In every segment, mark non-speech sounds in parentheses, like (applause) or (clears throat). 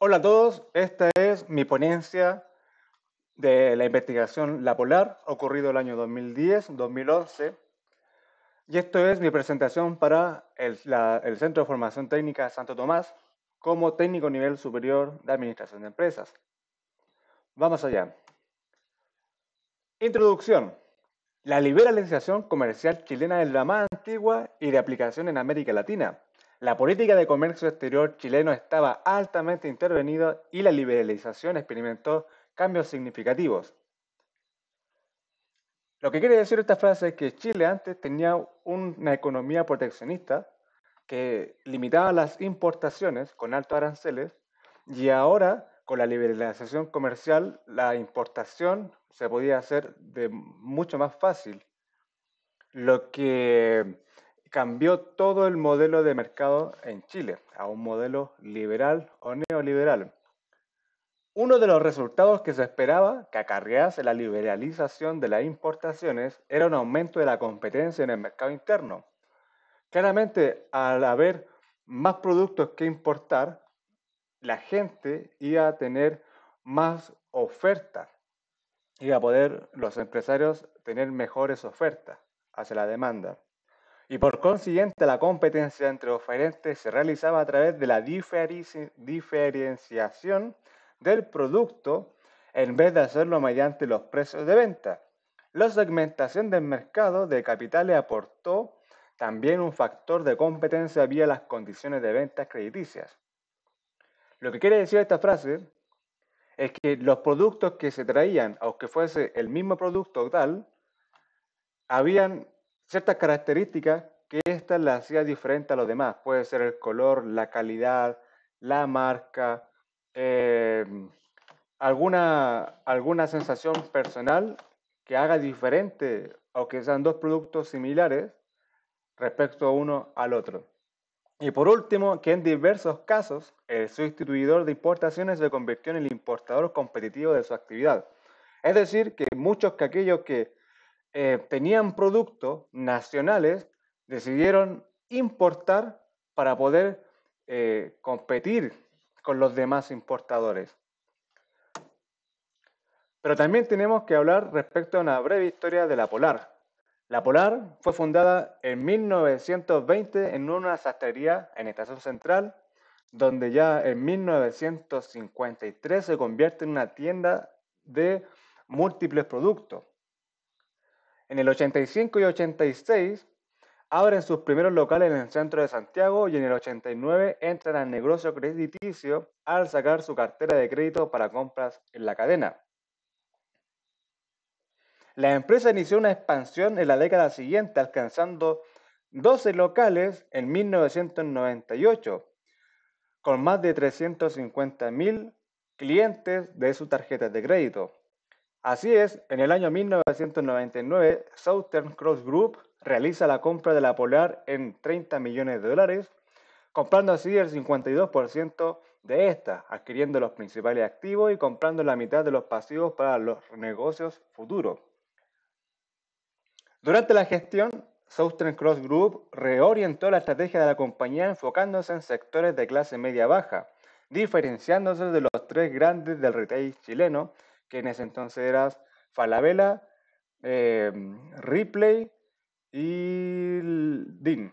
Hola a todos, esta es mi ponencia de la investigación La Polar, ocurrido el año 2010-2011. Y esto es mi presentación para el, el, Centro de Formación Técnica Santo Tomás como técnico nivel superior de Administración de Empresas. Vamos allá. Introducción. La liberalización comercial chilena es la más antigua y de aplicación en América Latina la política de comercio exterior chileno estaba altamente intervenida y la liberalización experimentó cambios significativos. Lo que quiere decir esta frase es que Chile antes tenía una economía proteccionista que limitaba las importaciones con altos aranceles y ahora con la liberalización comercial la importación se podía hacer de mucho más fácil, lo que cambió todo el modelo de mercado en Chile a un modelo liberal o neoliberal. Uno de los resultados que se esperaba que acarrease la liberalización de las importaciones era un aumento de la competencia en el mercado interno. Claramente, al haber más productos que importar, la gente iba a tener más ofertas, y a poder los empresarios tener mejores ofertas hacia la demanda y por consiguiente la competencia entre oferentes se realizaba a través de la diferenciación del producto en vez de hacerlo mediante los precios de venta. La segmentación del mercado de capitales aportó también un factor de competencia vía las condiciones de ventas crediticias. Lo que quiere decir esta frase es que los productos que se traían, aunque fuese el mismo producto tal, habían ciertas características que ésta la hacía diferente a los demás. Puede ser el color, la calidad, la marca, em, alguna, alguna sensación personal que haga diferente o que sean dos productos similares respecto uno al otro. Y por último, que en diversos casos el sustituidor de importaciones se convirtió en el importador competitivo de su actividad. Es decir, que muchos que aquellos que eh, tenían productos nacionales, decidieron importar para poder eh, competir con los demás importadores. Pero también tenemos que hablar respecto a una breve historia de la Polar. La Polar fue fundada en 1920 en una sastrería en Estación Central, donde ya en 1953 se convierte en una tienda de múltiples productos. En el 85 y 86 abren sus primeros locales en el centro de Santiago y en el 89 entran al negocio crediticio al sacar su cartera de crédito para compras en la cadena. La empresa inició una expansión en la década siguiente, alcanzando 12 locales en 1998, con más de 350.000 clientes de sus tarjetas de crédito. Así es, en el año 1999, Southern Cross Group realiza la compra de la Polar en 30 millones de dólares, comprando así el 52% de esta, adquiriendo los principales activos y comprando la mitad de los pasivos para los negocios futuros. Durante la gestión, Southern Cross Group reorientó la estrategia de la compañía enfocándose en sectores de clase media-baja, diferenciándose de los tres grandes del retail chileno, en ese entonces eras Falabella, em, Ripley y Dean.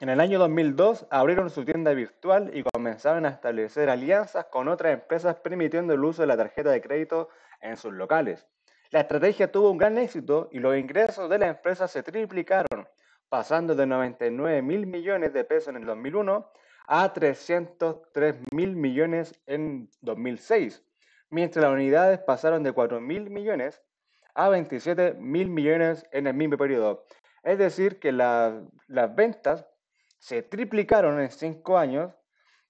En el año 2002 abrieron su tienda virtual y comenzaron a establecer alianzas con otras empresas permitiendo el uso de la tarjeta de crédito en sus locales. La estrategia tuvo un gran éxito y los ingresos de la empresa se triplicaron, pasando de 99 mil millones de pesos en el 2001 a 303 mil millones en 2006 mientras las unidades pasaron de 4.000 millones a 27.000 millones en el mismo periodo. Es decir, que las ventas se triplicaron en 5 años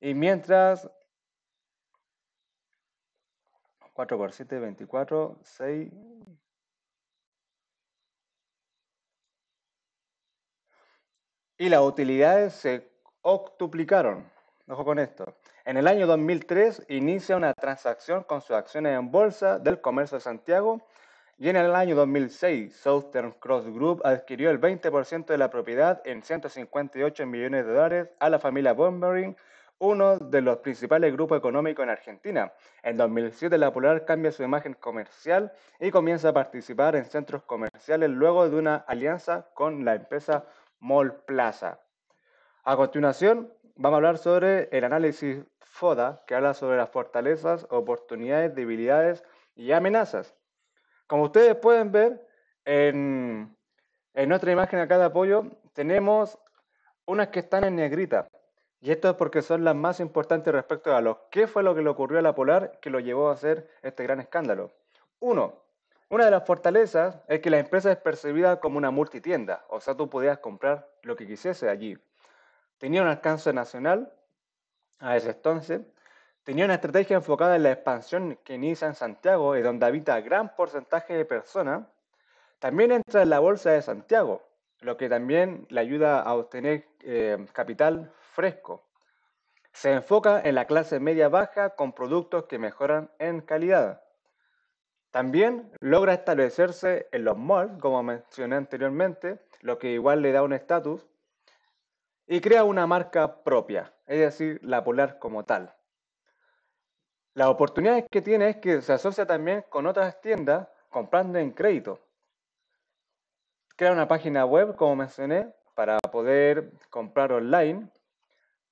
y mientras 4 por 7, 24, 6... Y las utilidades se octuplicaron con esto, en el año 2003 inicia una transacción con sus acciones en bolsa del Comercio de Santiago y en el año 2006 Southern Cross Group adquirió el 20% de la propiedad en 158 millones de dólares a la familia Bombering, uno de los principales grupos económicos en Argentina. En 2007 la Polar cambia su imagen comercial y comienza a participar en centros comerciales luego de una alianza con la empresa Mall Plaza. A continuación, vamos a hablar sobre el análisis FODA, que habla sobre las fortalezas, oportunidades, debilidades y amenazas. Como ustedes pueden ver, en, nuestra imagen acá de apoyo tenemos unas que están en negrita. Y esto es porque son las más importantes respecto a lo que fue lo que le ocurrió a la Polar que lo llevó a hacer este gran escándalo. Uno, una de las fortalezas es que la empresa es percibida como una multitienda, o sea, tú podías comprar lo que quisiese allí tenía un alcance nacional a ese entonces, tenía una estrategia enfocada en la expansión que inicia en Santiago y donde habita gran porcentaje de personas, también entra en la bolsa de Santiago, lo que también le ayuda a obtener eh, capital fresco. Se enfoca en la clase media baja con productos que mejoran en calidad. También logra establecerse en los malls, como mencioné anteriormente, lo que igual le da un estatus y crea una marca propia, es decir, la Polar como tal. La oportunidad que tiene es que se asocia también con otras tiendas comprando en crédito. Crea una página web, como mencioné, para poder comprar online.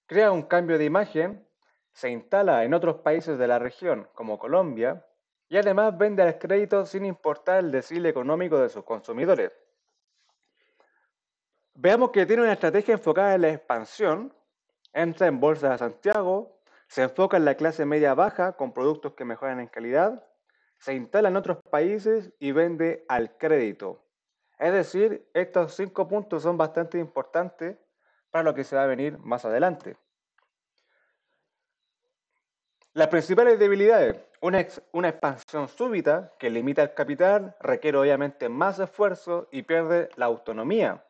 Crea un cambio de imagen, se instala en otros países de la región, como Colombia, y además vende al crédito sin importar el desfile económico de sus consumidores. Veamos que tiene una estrategia enfocada en la expansión, entra en Bolsa de Santiago, se enfoca en la clase media-baja con productos que mejoran en calidad, se instala en otros países y vende al crédito. Es decir, estos cinco puntos son bastante importantes para lo que se va a venir más adelante. Las principales debilidades. una, expansión súbita que limita el capital requiere obviamente más esfuerzo y pierde la autonomía.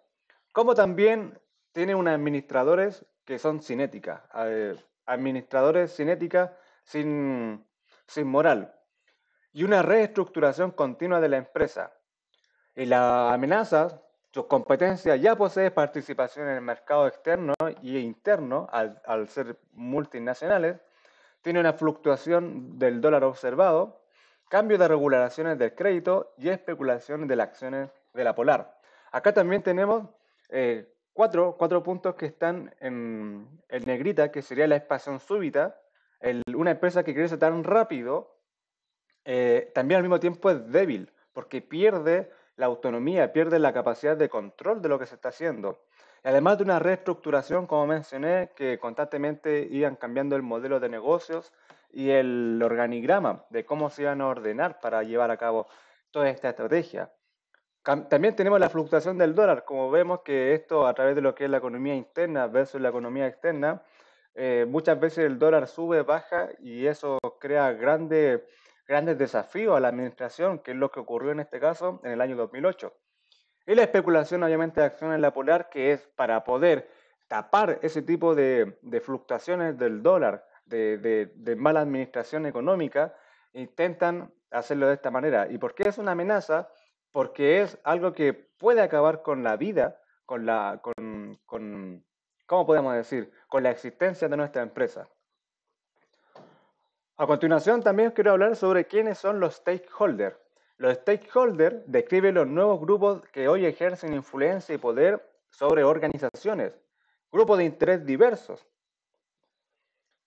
Como también tiene unos administradores que son cinéticas, eh, administradores cinéticas sin, sin moral, y una reestructuración continua de la empresa. Y la amenaza, sus competencias ya posee participación en el mercado externo y interno al, ser multinacionales, tiene una fluctuación del dólar observado, cambio de regulaciones del crédito y especulación de las acciones de la Polar. Acá también tenemos eh, cuatro, cuatro, puntos que están en, negrita, que sería la expansión súbita, una empresa que crece tan rápido, eh, también al mismo tiempo es débil, porque pierde la autonomía, pierde la capacidad de control de lo que se está haciendo. además de una reestructuración, como mencioné, que constantemente iban cambiando el modelo de negocios y el organigrama de cómo se iban a ordenar para llevar a cabo toda esta estrategia. También tenemos la fluctuación del dólar, como vemos que esto a través de lo que es la economía interna versus la economía externa, eh, muchas veces el dólar sube, baja y eso crea grandes, desafíos a la administración, que es lo que ocurrió en este caso en el año 2008. Y la especulación obviamente de acción en la polar, que es para poder tapar ese tipo de, fluctuaciones del dólar, de, de mala administración económica, intentan hacerlo de esta manera. ¿Y por qué es una amenaza? porque es algo que puede acabar con la vida, con la, con, ¿cómo podemos decir? Con la existencia de nuestra empresa. A continuación también os quiero hablar sobre quiénes son los stakeholders. Los stakeholders describen los nuevos grupos que hoy ejercen influencia y poder sobre organizaciones, grupos de interés diversos,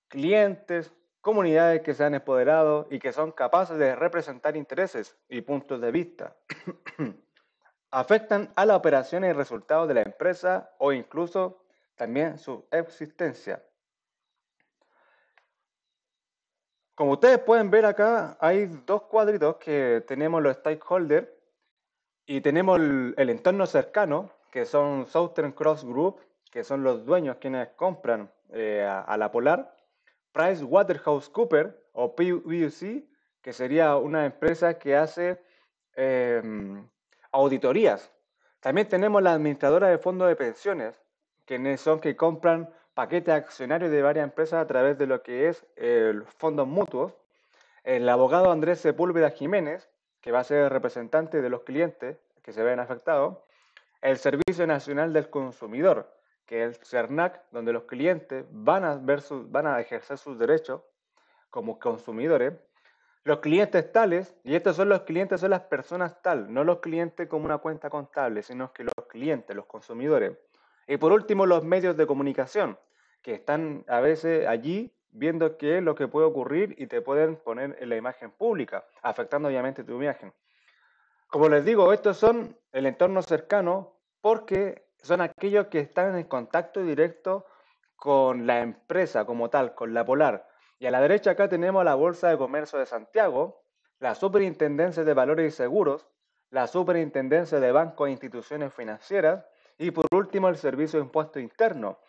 clientes, comunidades que se han empoderado y que son capaces de representar intereses y puntos de vista. (clears throat) Afectan a la operación y resultados de la empresa o incluso también su existencia. Como ustedes pueden ver acá, hay dos cuadritos que tenemos los stakeholders y tenemos el, entorno cercano, que son Southern Cross Group, que son los dueños quienes compran eh, a la Polar PricewaterhouseCoopers o PwC, que sería una empresa que hace em, auditorías. También tenemos la administradora de fondos de pensiones, quienes son que compran paquetes accionarios de varias empresas a través de lo que es el fondo mutuo. El abogado Andrés Sepúlveda Jiménez, que va a ser representante de los clientes que se ven afectados. El Servicio Nacional del Consumidor, el CERNAC, donde los clientes van a, ver van a ejercer sus derechos como consumidores. Los clientes tales, y estos son los clientes, son las personas tal, no los clientes como una cuenta contable, sino que los clientes, los consumidores. Y por último, los medios de comunicación, que están a veces allí viendo qué es lo que puede ocurrir y te pueden poner en la imagen pública, afectando obviamente tu imagen. Como les digo, estos son el entorno cercano porque son aquellos que están en contacto directo con la empresa como tal, con la Polar. Y a la derecha acá tenemos la Bolsa de Comercio de Santiago, la Superintendencia de Valores y Seguros, la Superintendencia de Bancos e Instituciones Financieras y por último el Servicio de Impuesto Interno.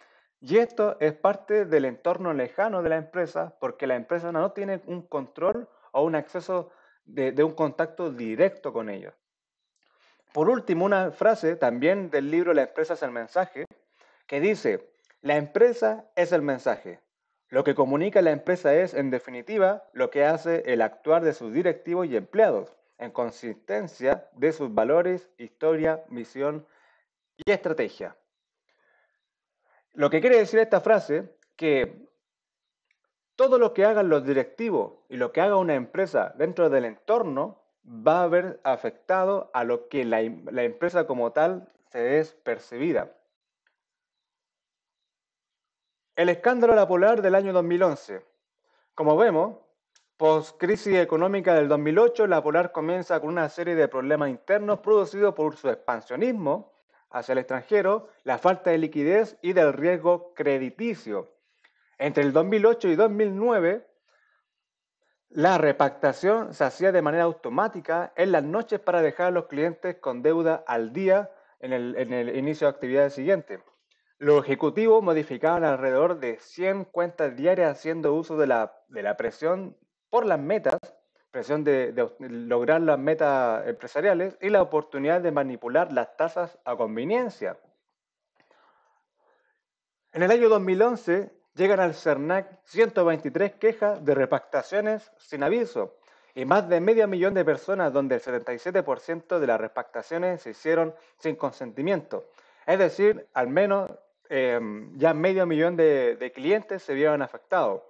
Y esto es parte del entorno lejano de la empresa porque la empresa no tiene un control o un acceso de, de un contacto directo con ellos. Por último, una frase también del libro La empresa es el mensaje, que dice, la empresa es el mensaje. Lo que comunica la empresa es, en definitiva, lo que hace el actuar de sus directivos y empleados, en consistencia de sus valores, historia, misión y estrategia. Lo que quiere decir esta frase, que todo lo que hagan los directivos y lo que haga una empresa dentro del entorno va a haber afectado a lo que la, em, la empresa como tal se es percibida. El escándalo la polar del año 2011. Como vemos, post crisis económica del 2008, la polar comienza con una serie de problemas internos producidos por su expansionismo hacia el extranjero, la falta de liquidez y del riesgo crediticio. Entre el 2008 y 2009, la repactación se hacía de manera automática en las noches para dejar a los clientes con deuda al día en el, inicio de actividades siguiente. Los ejecutivos modificaban alrededor de 100 cuentas diarias haciendo uso de la, presión por las metas, presión de, de, lograr las metas empresariales y la oportunidad de manipular las tasas a conveniencia. En el año 2011, llegan al CERNAC 123 quejas de repactaciones sin aviso y más de medio millón de personas donde el 77% de las repactaciones se hicieron sin consentimiento. Es decir, al menos em, ya medio millón de, de clientes se vieron afectados.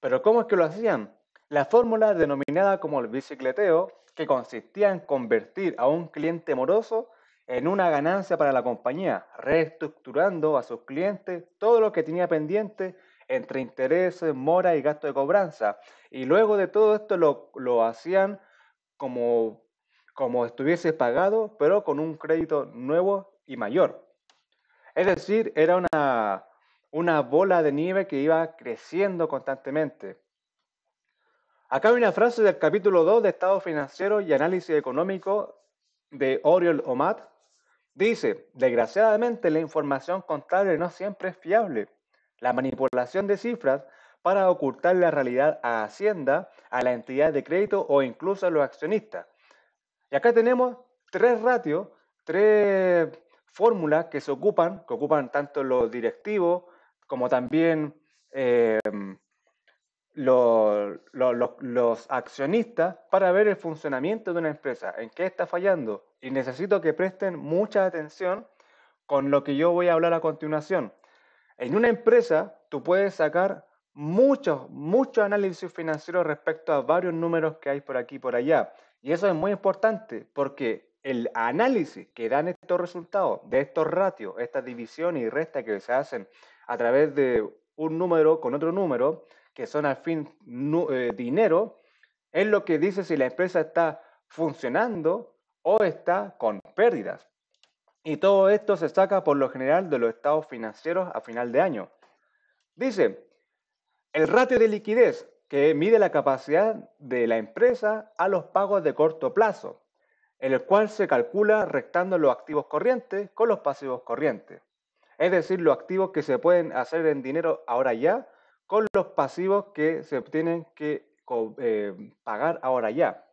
Pero ¿cómo es que lo hacían? La fórmula denominada como el bicicleteo, que consistía en convertir a un cliente moroso en una ganancia para la compañía, reestructurando a sus clientes todo lo que tenía pendiente entre intereses, mora y gasto de cobranza. Y luego de todo esto lo, hacían como, como estuviese pagado, pero con un crédito nuevo y mayor. Es decir, era una, una bola de nieve que iba creciendo constantemente. Acá hay una frase del capítulo 2 de Estado Financiero y Análisis Económico de Oriol Omat. Dice, desgraciadamente la información contable no siempre es fiable la manipulación de cifras para ocultar la realidad a Hacienda, a la entidad de crédito o incluso a los accionistas. Y acá tenemos tres ratios, tres fórmulas que se ocupan, que ocupan tanto los directivos como también em, los, los accionistas para ver el funcionamiento de una empresa, en qué está fallando. Y necesito que presten mucha atención con lo que yo voy a hablar a continuación en una empresa, tú puedes sacar muchos, muchos análisis financieros respecto a varios números que hay por aquí y por allá. Y eso es muy importante porque el análisis que dan estos resultados, de estos ratios, estas divisiones y restas que se hacen a través de un número con otro número, que son al fin eh, dinero, es lo que dice si la empresa está funcionando o está con pérdidas. Y todo esto se saca por lo general de los estados financieros a final de año. Dice, el ratio de liquidez, que mide la capacidad de la empresa a los pagos de corto plazo, en el cual se calcula restando los activos corrientes con los pasivos corrientes. Es decir, los activos que se pueden hacer en dinero ahora ya con los pasivos que se tienen que eh, pagar ahora ya.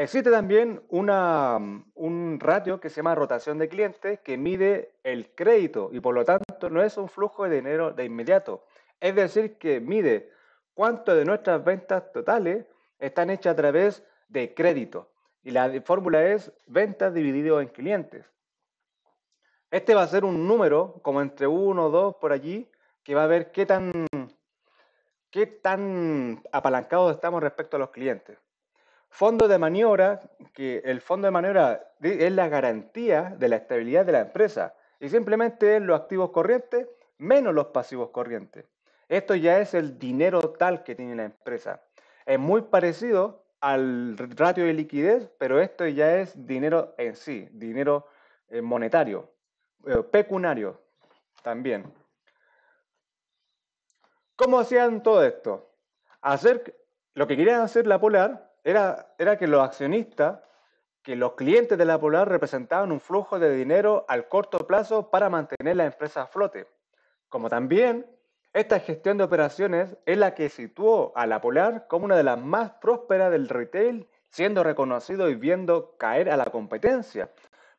Existe también un ratio que se llama rotación de clientes que mide el crédito y por lo tanto no es un flujo de dinero de inmediato. Es decir, que mide cuánto de nuestras ventas totales están hechas a través de crédito. Y la fórmula es ventas dividido en clientes. Este va a ser un número como entre uno o dos por allí que va a ver qué tan, qué tan apalancados estamos respecto a los clientes. Fondo de maniobra, que el fondo de maniobra es la garantía de la estabilidad de la empresa y simplemente es los activos corrientes menos los pasivos corrientes. Esto ya es el dinero tal que tiene la empresa. Es muy parecido al ratio de liquidez, pero esto ya es dinero en sí, dinero eh, monetario, eh, pecunario también. ¿Cómo hacían todo esto? Hacer lo que querían hacer la Polar era, que los accionistas, que los clientes de la Polar representaban un flujo de dinero al corto plazo para mantener la empresa a flote. Como también, esta gestión de operaciones es la que situó a la Polar como una de las más prósperas del retail, siendo reconocido y viendo caer a la competencia,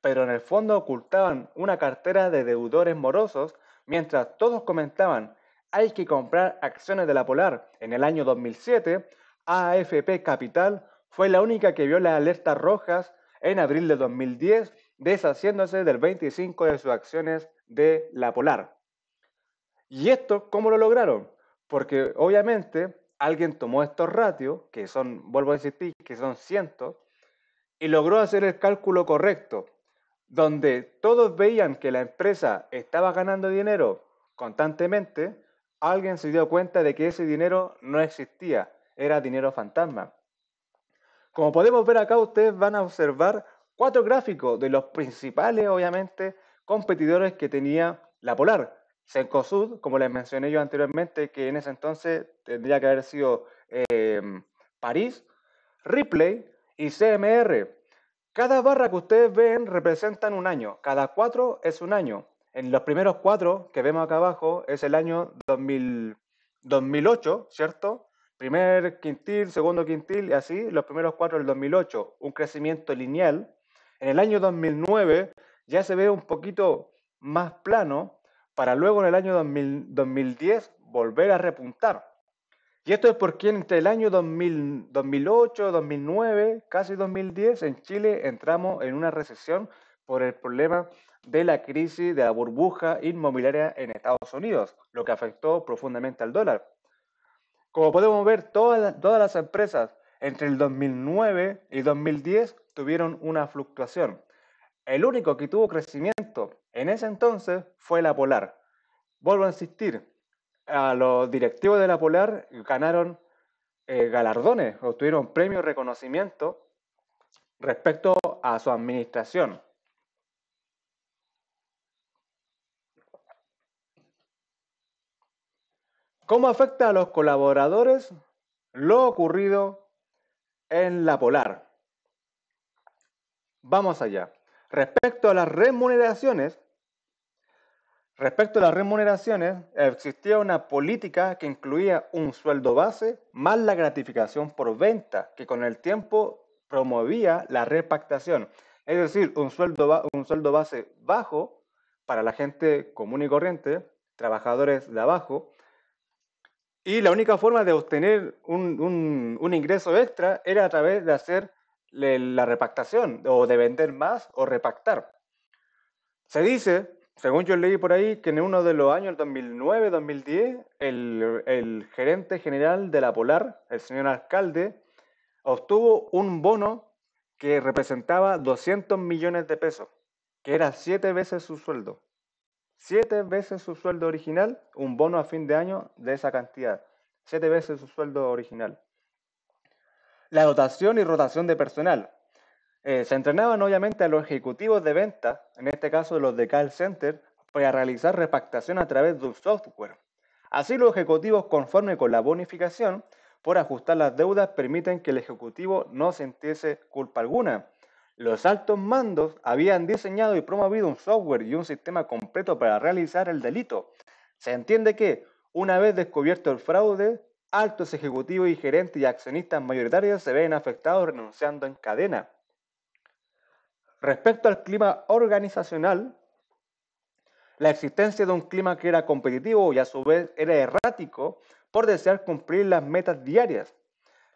pero en el fondo ocultaban una cartera de deudores morosos, mientras todos comentaban hay que comprar acciones de la Polar en el año 2007, AFP Capital fue la única que vio las alertas rojas en abril de 2010, deshaciéndose del 25 de sus acciones de la Polar. ¿Y esto cómo lo lograron? Porque obviamente alguien tomó estos ratios, que son, vuelvo a insistir, que son cientos, y logró hacer el cálculo correcto, donde todos veían que la empresa estaba ganando dinero constantemente, alguien se dio cuenta de que ese dinero no existía era dinero fantasma. Como podemos ver acá, ustedes van a observar cuatro gráficos de los principales, obviamente, competidores que tenía la Polar. Cencosud, como les mencioné yo anteriormente, que en ese entonces tendría que haber sido em, París, Ripley y CMR. Cada barra que ustedes ven representan un año, cada cuatro es un año. En los primeros cuatro que vemos acá abajo es el año 2008, ¿cierto? primer quintil, segundo quintil y así, los primeros cuatro del 2008, un crecimiento lineal. En el año 2009 ya se ve un poquito más plano para luego en el año 2010 volver a repuntar. Y esto es porque entre el año 2008, 2009, casi 2010, en Chile entramos en una recesión por el problema de la crisis de la burbuja inmobiliaria en Estados Unidos, lo que afectó profundamente al dólar. Como podemos ver, todas, las empresas entre el 2009 y 2010 tuvieron una fluctuación. El único que tuvo crecimiento en ese entonces fue la Polar. Vuelvo a insistir, a los directivos de la Polar ganaron eh, galardones, obtuvieron premios, reconocimiento respecto a su administración. ¿Cómo afecta a los colaboradores lo ocurrido en la Polar? Vamos allá. Respecto a las remuneraciones, respecto a las remuneraciones, existía una política que incluía un sueldo base más la gratificación por venta, que con el tiempo promovía la repactación. Es decir, un sueldo, un sueldo base bajo para la gente común y corriente, trabajadores de abajo, y la única forma de obtener un, ingreso extra era a través de hacer la repactación o de vender más o repactar. Se dice, según yo leí por ahí, que en uno de los años 2009-2010, el, el, gerente general de la Polar, el señor alcalde, obtuvo un bono que representaba 200 millones de pesos, que era siete veces su sueldo siete veces su sueldo original, un bono a fin de año de esa cantidad, siete veces su sueldo original. La dotación y rotación de personal. Eh, se entrenaban obviamente a los ejecutivos de venta, en este caso los de call center, para realizar repactación a través de un software. Así los ejecutivos, conforme con la bonificación, por ajustar las deudas, permiten que el ejecutivo no sintiese culpa alguna. Los altos mandos habían diseñado y promovido un software y un sistema completo para realizar el delito. Se entiende que, una vez descubierto el fraude, altos ejecutivos y gerentes y accionistas mayoritarios se ven afectados renunciando en cadena. Respecto al clima organizacional, la existencia de un clima que era competitivo y a su vez era errático por desear cumplir las metas diarias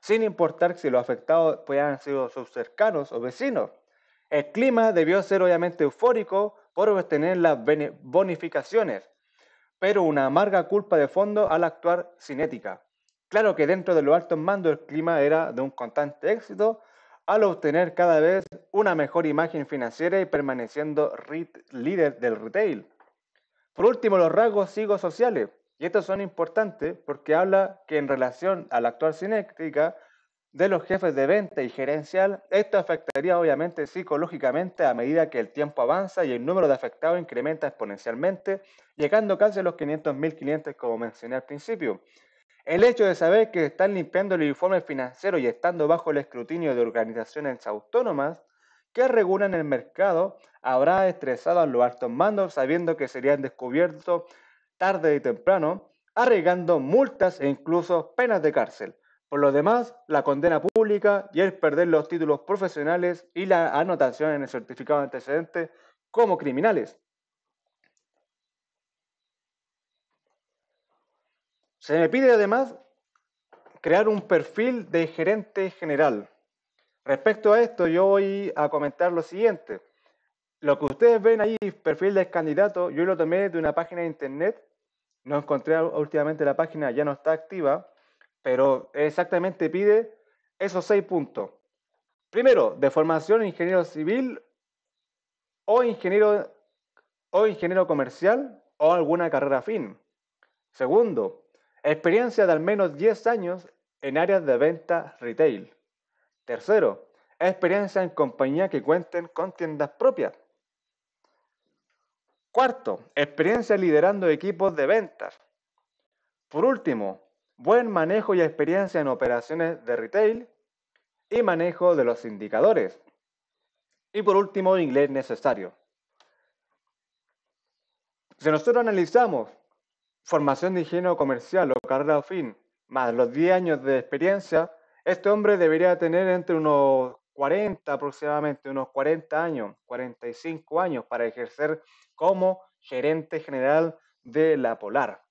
sin importar si los afectados puedan sido sus cercanos o vecinos. El clima debió ser obviamente eufórico por obtener las bonificaciones, pero una amarga culpa de fondo al actuar cinética. Claro que dentro de los altos mandos el clima era de un constante éxito al obtener cada vez una mejor imagen financiera y permaneciendo líder del retail. Por último, los rasgos psicosociales. Y estos son importantes porque habla que en relación a la actual cinética de los jefes de venta y gerencial, esto afectaría obviamente psicológicamente a medida que el tiempo avanza y el número de afectados incrementa exponencialmente, llegando casi a los 500.000 clientes como mencioné al principio. El hecho de saber que están limpiando el informe financiero y estando bajo el escrutinio de organizaciones autónomas que regulan el mercado habrá estresado a los altos mandos sabiendo que serían descubiertos tarde y temprano, arriesgando multas e incluso penas de cárcel. Por lo demás, la condena pública y el perder los títulos profesionales y la anotación en el certificado de antecedentes como criminales. Se me pide además crear un perfil de gerente general. Respecto a esto, yo voy a comentar lo siguiente. Lo que ustedes ven ahí, perfil de candidato, yo lo tomé de una página de internet no encontré últimamente la página, ya no está activa, pero exactamente pide esos seis puntos. Primero, de formación ingeniero civil o ingeniero, o ingeniero comercial o alguna carrera afín. Segundo, experiencia de al menos 10 años en áreas de venta retail. Tercero, experiencia en compañía que cuenten con tiendas propias. Cuarto, experiencia liderando equipos de ventas. Por último, buen manejo y experiencia en operaciones de retail y manejo de los indicadores. Y por último, inglés necesario. Si nosotros analizamos formación de higiene comercial o carrera de fin, más los 10 años de experiencia, este hombre debería tener entre unos 40 aproximadamente, unos 40 años, 45 años para ejercer como gerente general de la Polar.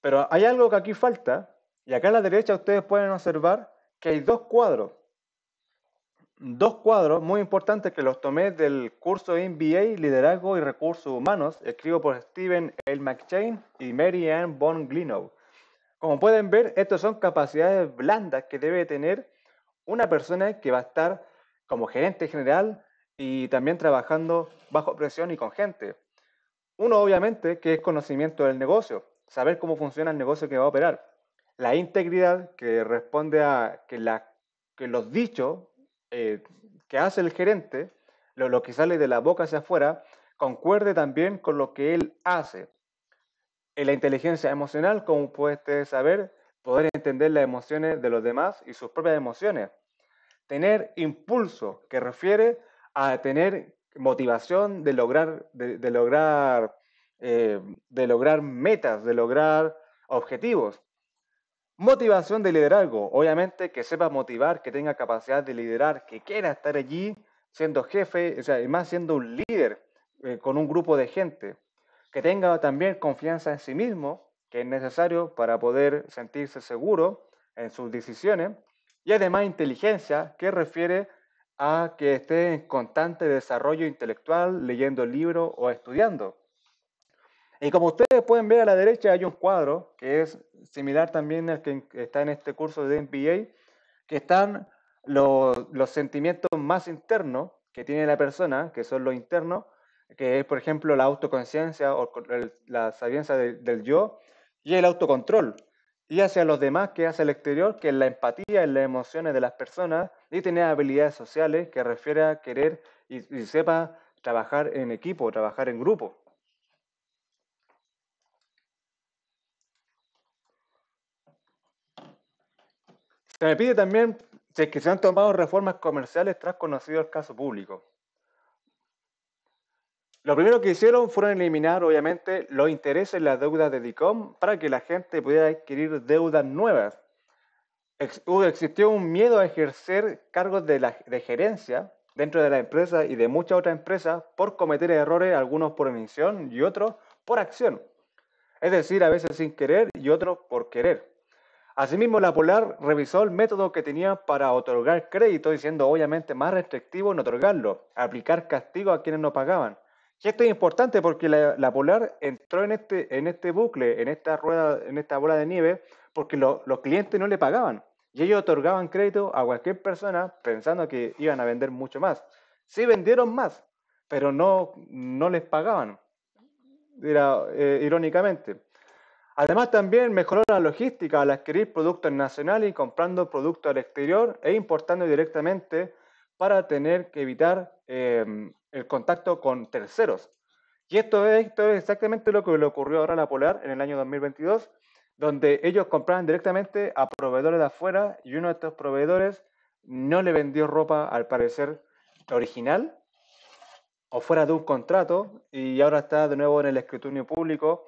Pero hay algo que aquí falta, y acá a la derecha ustedes pueden observar que hay dos cuadros. Dos cuadros muy importantes que los tomé del curso MBA Liderazgo y Recursos Humanos, escrito por Steven L. McChain y Mary Ann von Glinow. Como pueden ver, estas son capacidades blandas que debe tener una persona que va a estar como gerente general y también trabajando bajo presión y con gente. Uno, obviamente, que es conocimiento del negocio, saber cómo funciona el negocio que va a operar. La integridad, que responde a que, la, que los dichos eh, que hace el gerente, lo, que sale de la boca hacia afuera, concuerde también con lo que él hace. En la inteligencia emocional, como puedes saber, poder entender las emociones de los demás y sus propias emociones. Tener impulso, que refiere a tener motivación de lograr, de, lograr, eh, de lograr metas, de lograr objetivos. Motivación de liderazgo, obviamente que sepa motivar, que tenga capacidad de liderar, que quiera estar allí siendo jefe, o sea, y más siendo un líder eh, con un grupo de gente, que tenga también confianza en sí mismo que es necesario para poder sentirse seguro en sus decisiones, y además inteligencia, que refiere a que esté en constante desarrollo intelectual leyendo libros o estudiando. Y como ustedes pueden ver a la derecha hay un cuadro que es similar también al que está en este curso de MBA, que están los, sentimientos más internos que tiene la persona, que son los internos, que es por ejemplo la autoconciencia o la sabiduría del yo, y el autocontrol, y hacia los demás que hacia el exterior, que es la empatía, en las emociones de las personas, y tener habilidades sociales que refiere a querer y, sepa trabajar en equipo, trabajar en grupo. Se me pide también que se han tomado reformas comerciales tras conocido el caso público. Lo primero que hicieron fueron eliminar, obviamente, los intereses en las deudas de DICOM para que la gente pudiera adquirir deudas nuevas. existió un miedo a ejercer cargos de, gerencia dentro de la empresa y de muchas otras empresas por cometer errores, algunos por omisión y otros por acción. Es decir, a veces sin querer y otros por querer. Asimismo, la Polar revisó el método que tenía para otorgar crédito, diciendo obviamente más restrictivo en otorgarlo, aplicar castigo a quienes no pagaban. Y esto es importante porque la, Polar entró en este, en este bucle, en esta rueda, en esta bola de nieve, porque los clientes no le pagaban. Y ellos otorgaban crédito a cualquier persona pensando que iban a vender mucho más. Sí vendieron más, pero no, no les pagaban, eh, irónicamente. Además también mejoró la logística al adquirir productos nacionales y comprando productos al exterior e importando directamente para tener que evitar em, el contacto con terceros. Y esto es, esto es exactamente lo que le ocurrió ahora a la Polar en el año 2022, donde ellos compraban directamente a proveedores de afuera y uno de estos proveedores no le vendió ropa, al parecer, original o fuera de un contrato y ahora está de nuevo en el escrutinio público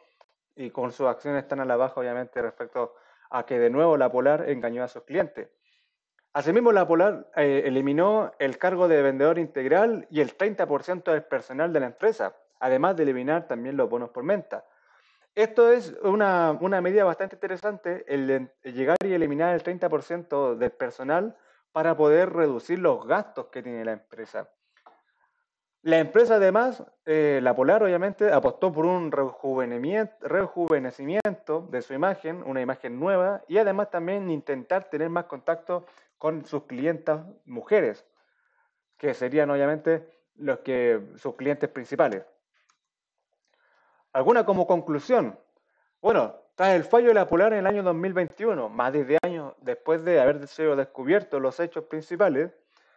y con sus acciones están a la baja, obviamente, respecto a que de nuevo la Polar engañó a sus clientes. Asimismo, la Polar eh, eliminó el cargo de vendedor integral y el 30% del personal de la empresa, además de eliminar también los bonos por venta. Esto es una, medida bastante interesante, el, llegar y eliminar el 30% del personal para poder reducir los gastos que tiene la empresa. La empresa además, eh, la Polar obviamente, apostó por un rejuvenecimiento de su imagen, una imagen nueva, y además también intentar tener más contacto con sus clientas mujeres, que serían obviamente los que, sus clientes principales. ¿Alguna como conclusión? Bueno, tras el fallo de la Polar en el año 2021, más de 10 años después de haber sido descubierto los hechos principales,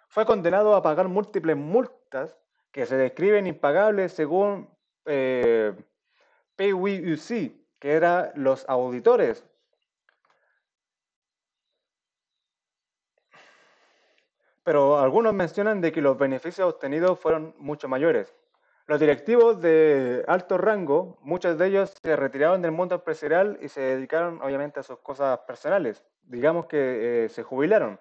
fue condenado a pagar múltiples multas que se describen impagables según eh, PWC, que eran los auditores pero algunos mencionan de que los beneficios obtenidos fueron mucho mayores. Los directivos de alto rango, muchos de ellos se retiraron del mundo empresarial y se dedicaron obviamente a sus cosas personales. Digamos que eh, se jubilaron.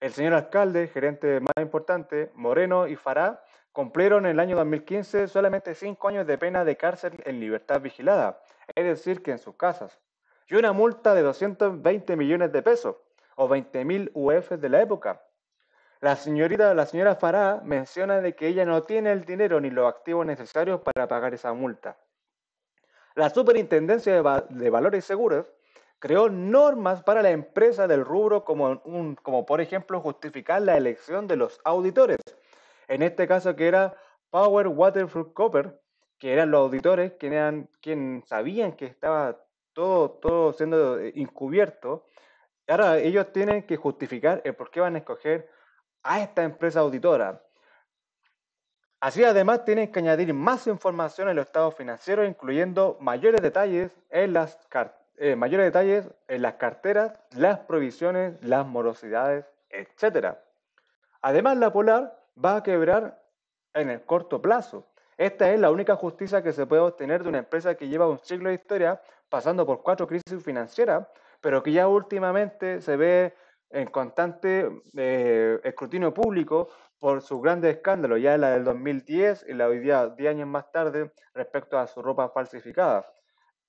El señor alcalde, gerente más importante, Moreno y Fará, cumplieron en el año 2015 solamente cinco años de pena de cárcel en libertad vigilada, es decir, que en sus casas, y una multa de 220 millones de pesos, o mil UF de la época, la señorita, la señora Farah menciona de que ella no tiene el dinero ni los activos necesarios para pagar esa multa. La Superintendencia de, Valores Seguros creó normas para la empresa del rubro como, un, como por ejemplo justificar la elección de los auditores. En este caso que era Power Waterford Copper, que eran los auditores quienes eran, quien sabían que estaba todo, todo siendo eh, encubierto. Ahora ellos tienen que justificar el por qué van a escoger a esta empresa auditora. Así además tienen que añadir más información en los estados financieros, incluyendo mayores detalles en las, eh, mayores detalles en las carteras, las provisiones, las morosidades, etc. Además, la Polar va a quebrar en el corto plazo. Esta es la única justicia que se puede obtener de una empresa que lleva un siglo de historia pasando por cuatro crisis financieras, pero que ya últimamente se ve en constante eh, escrutinio público por sus grandes escándalos, ya la del 2010 y la hoy día, 10 años más tarde, respecto a su ropa falsificada.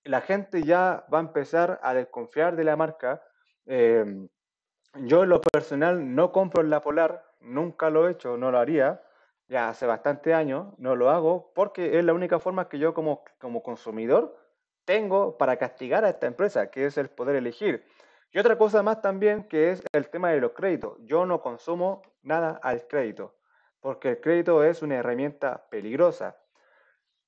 La gente ya va a empezar a desconfiar de la marca. Em, yo en lo personal no compro en la Polar, nunca lo he hecho, no lo haría, ya hace bastante años, no lo hago, porque es la única forma que yo como, como consumidor tengo para castigar a esta empresa, que es el poder elegir. Y otra cosa más también que es el tema de los créditos. Yo no consumo nada al crédito, porque el crédito es una herramienta peligrosa.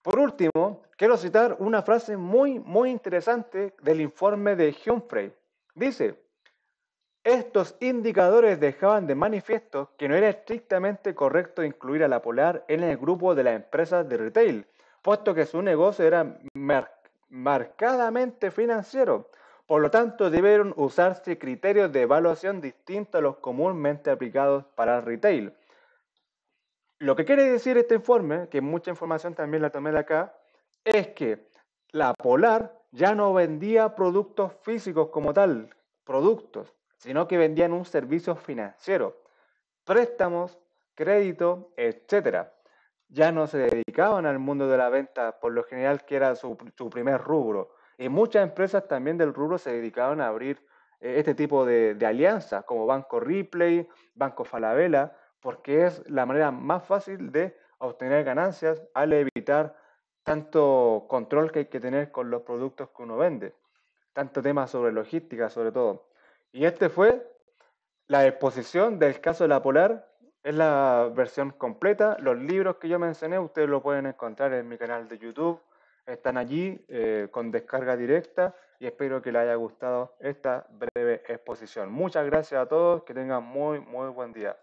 Por último, quiero citar una frase muy, muy interesante del informe de Humphrey. Dice, estos indicadores dejaban de manifiesto que no era estrictamente correcto incluir a la Polar en el grupo de las empresas de retail, puesto que su negocio era marcadamente financiero por lo tanto, debieron usarse criterios de evaluación distintos a los comúnmente aplicados para el retail. Lo que quiere decir este informe, que mucha información también la tomé de acá, es que la Polar ya no vendía productos físicos como tal, productos, sino que vendían un servicio financiero, préstamos, crédito, etc. Ya no se dedicaban al mundo de la venta, por lo general que era su primer rubro. Y eh, muchas empresas también del rubro se dedicaron a abrir eh, este tipo de, alianzas, como Banco Ripley, Banco Falabella, porque es la manera más fácil de obtener ganancias al evitar tanto control que hay que tener con los productos que uno vende, tanto tema sobre logística sobre todo. Y este fue la exposición del caso de la Polar, es la versión completa, los libros que yo mencioné ustedes lo pueden encontrar en mi canal de YouTube, están allí eh, con descarga directa y espero que les haya gustado esta breve exposición. Muchas gracias a todos, que tengan muy, muy buen día.